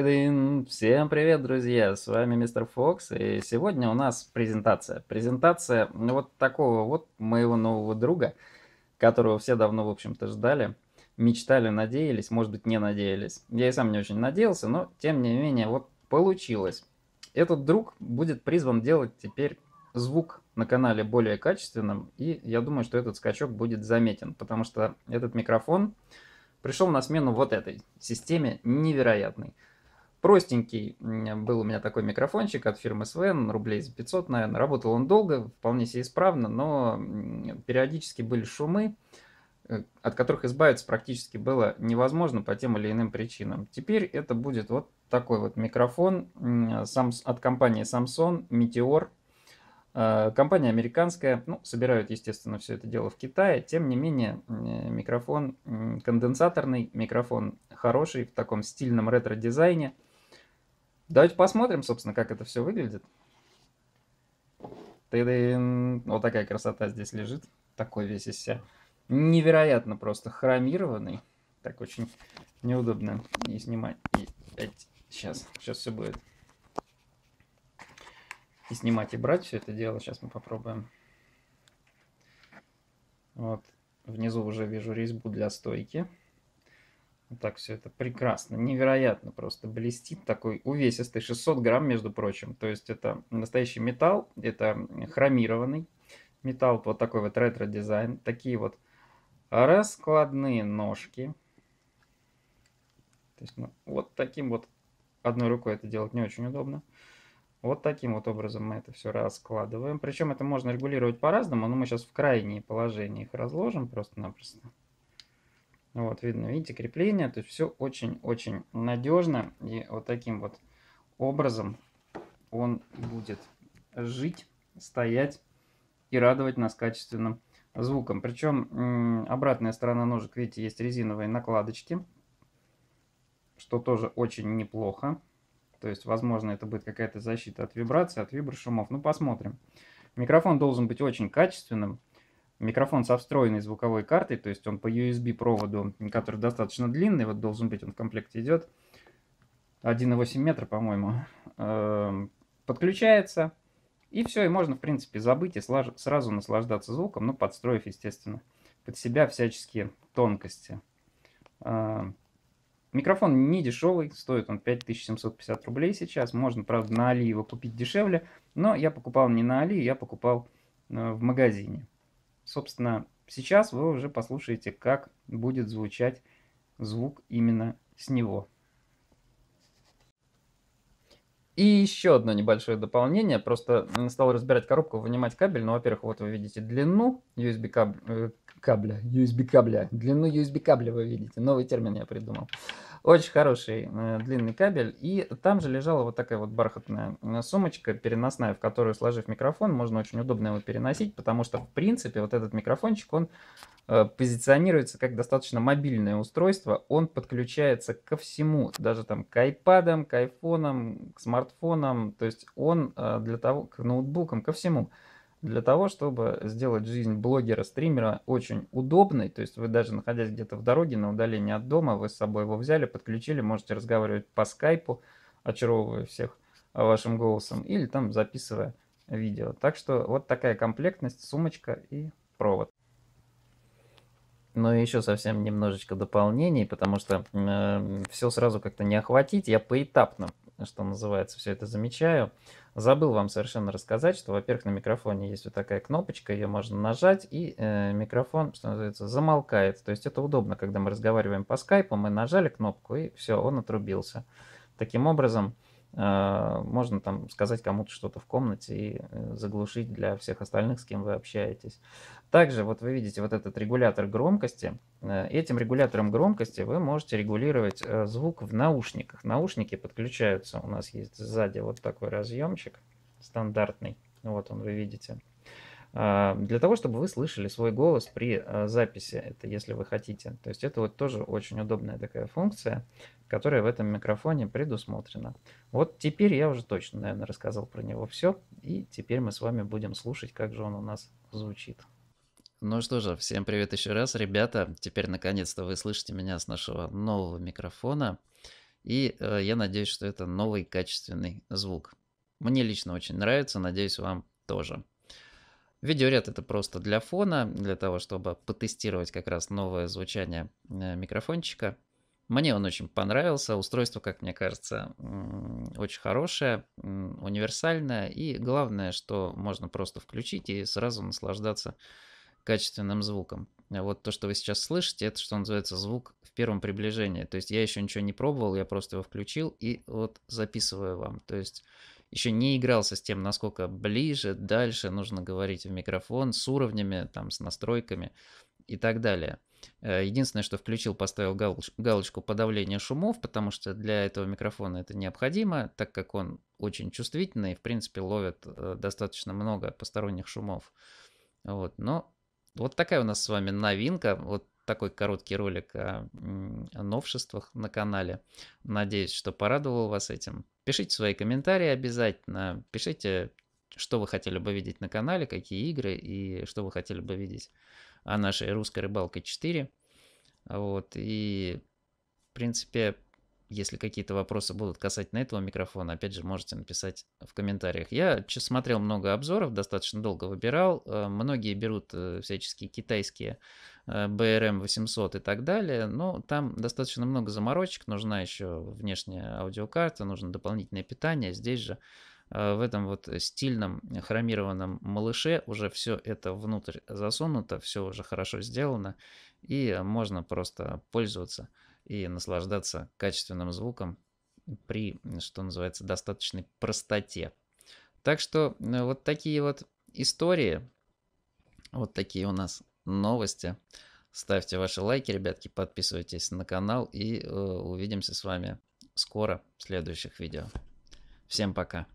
ты Всем привет, друзья! С вами мистер Фокс, и сегодня у нас презентация. Презентация вот такого вот моего нового друга, которого все давно, в общем-то, ждали, мечтали, надеялись, может быть, не надеялись. Я и сам не очень надеялся, но, тем не менее, вот получилось. Этот друг будет призван делать теперь звук на канале более качественным, и я думаю, что этот скачок будет заметен, потому что этот микрофон пришел на смену вот этой системе невероятный. Простенький был у меня такой микрофончик от фирмы Свен рублей за 500, наверное. Работал он долго, вполне себе исправно, но периодически были шумы, э, от которых избавиться практически было невозможно по тем или иным причинам. Теперь это будет вот такой вот микрофон от компании Samsung Meteor. Э, компания американская, ну, собирают, естественно, все это дело в Китае. Тем не менее, э, микрофон конденсаторный, микрофон хороший в таком стильном ретро-дизайне – Давайте посмотрим, собственно, как это все выглядит. Ты, Вот такая красота здесь лежит. Такой весь из себя. Невероятно просто хромированный. Так очень неудобно не снимать. И опять сейчас, сейчас все будет. И снимать, и брать все это дело. Сейчас мы попробуем. Вот. Внизу уже вижу резьбу для стойки. Ну, так все это прекрасно, невероятно просто блестит. Такой увесистый, 600 грамм, между прочим. То есть это настоящий металл, это хромированный металл. Вот такой вот ретро-дизайн. Такие вот раскладные ножки. То есть, ну, вот таким вот, одной рукой это делать не очень удобно. Вот таким вот образом мы это все раскладываем. Причем это можно регулировать по-разному, но мы сейчас в крайние положения их разложим просто-напросто. Вот, видно, видите, крепление. То есть все очень-очень надежно. И вот таким вот образом он будет жить, стоять и радовать нас качественным звуком. Причем обратная сторона ножек, видите, есть резиновые накладочки, что тоже очень неплохо. То есть, возможно, это будет какая-то защита от вибраций, от виброшумов. Ну, посмотрим. Микрофон должен быть очень качественным микрофон со встроенной звуковой картой, то есть он по USB проводу, который достаточно длинный, вот должен быть он в комплекте идет, 1,8 метра, по-моему, эм, подключается, и все, и можно, в принципе, забыть и сразу наслаждаться звуком, ну, подстроив, естественно, под себя всяческие тонкости. Эм, микрофон не дешевый, стоит он 5750 рублей сейчас. Можно, правда, на Али его купить дешевле, но я покупал не на Али, я покупал э, в магазине. Собственно, сейчас вы уже послушаете, как будет звучать звук именно с него. И еще одно небольшое дополнение. Просто стал разбирать коробку, вынимать кабель. Ну, во-первых, вот вы видите длину USB каб... Э, кабля, USB кабля, длину USB кабля вы видите. Новый термин я придумал. Очень хороший э, длинный кабель. И там же лежала вот такая вот бархатная э, сумочка переносная, в которую, сложив микрофон, можно очень удобно его переносить, потому что, в принципе, вот этот микрофончик, он э, позиционируется как достаточно мобильное устройство. Он подключается ко всему, даже там к айпадам, к айфонам, к смартфонам. То есть он для того, к ноутбукам, ко всему для того, чтобы сделать жизнь блогера-стримера очень удобной. То есть вы даже находясь где-то в дороге, на удалении от дома, вы с собой его взяли, подключили, можете разговаривать по скайпу, очаровывая всех вашим голосом, или там записывая видео. Так что вот такая комплектность, сумочка и провод. Ну и еще совсем немножечко дополнений, потому что э, все сразу как-то не охватить. Я поэтапно, что называется, все это замечаю. Забыл вам совершенно рассказать, что, во-первых, на микрофоне есть вот такая кнопочка, ее можно нажать, и э, микрофон, что называется, замолкает. То есть это удобно, когда мы разговариваем по скайпу, мы нажали кнопку, и все, он отрубился. Таким образом, Э, можно там сказать кому-то что-то в комнате и э, заглушить для всех остальных, с кем вы общаетесь. Также вот вы видите вот этот регулятор громкости. Э, этим регулятором громкости вы можете регулировать звук в наушниках. Наушники подключаются. У нас есть сзади вот такой разъемчик стандартный. Вот он, вы видите. А, для того, чтобы вы слышали свой голос при а, записи, это если вы хотите. То есть это вот тоже очень удобная такая функция, которая в этом микрофоне предусмотрена. Вот теперь я уже точно, наверное, рассказал про него все, и теперь мы с вами будем слушать, как же он у нас звучит. Ну что же, всем привет еще раз, ребята. Теперь наконец-то вы слышите меня с нашего нового микрофона. И э, я надеюсь, что это новый качественный звук. Мне лично очень нравится, надеюсь, вам тоже. Видеоряд это просто для фона, для того, чтобы потестировать как раз новое звучание э, микрофончика. Мне он очень понравился, устройство, как мне кажется, очень хорошее, универсальное, и главное, что можно просто включить и сразу наслаждаться качественным звуком. Вот то, что вы сейчас слышите, это что называется звук в первом приближении. То есть я еще ничего не пробовал, я просто его включил и вот записываю вам. То есть еще не игрался с тем, насколько ближе, дальше нужно говорить в микрофон, с уровнями, там, с настройками и так далее. Э, единственное, что включил, поставил галочку подавления шумов, потому что для этого микрофона это необходимо, так как он очень чувствительный и, в принципе, ловит э, достаточно много посторонних шумов. Вот, но вот такая у нас с вами новинка. Вот такой короткий ролик о, новшествах на канале. Надеюсь, что порадовал вас этим. Пишите свои комментарии обязательно. Пишите, что вы хотели бы видеть на канале, какие игры и что вы хотели бы видеть о нашей русской рыбалке 4. Вот, и, в принципе, если какие-то вопросы будут касательно этого микрофона, опять же, можете написать в комментариях. Я смотрел много обзоров, достаточно долго выбирал. Э, многие берут э, всяческие китайские Э, BRM 800 и так далее. Но там достаточно много заморочек, нужна еще внешняя аудиокарта, нужно дополнительное питание. Здесь же э, в этом вот стильном э, хромированном малыше уже все это внутрь засунуто, все уже хорошо сделано, и можно просто пользоваться и наслаждаться качественным звуком при, что называется, достаточной простоте. Так что вот такие вот истории, вот такие у нас новости. Ставьте ваши лайки, ребятки, подписывайтесь на канал и э, увидимся с вами скоро в следующих видео. Всем пока!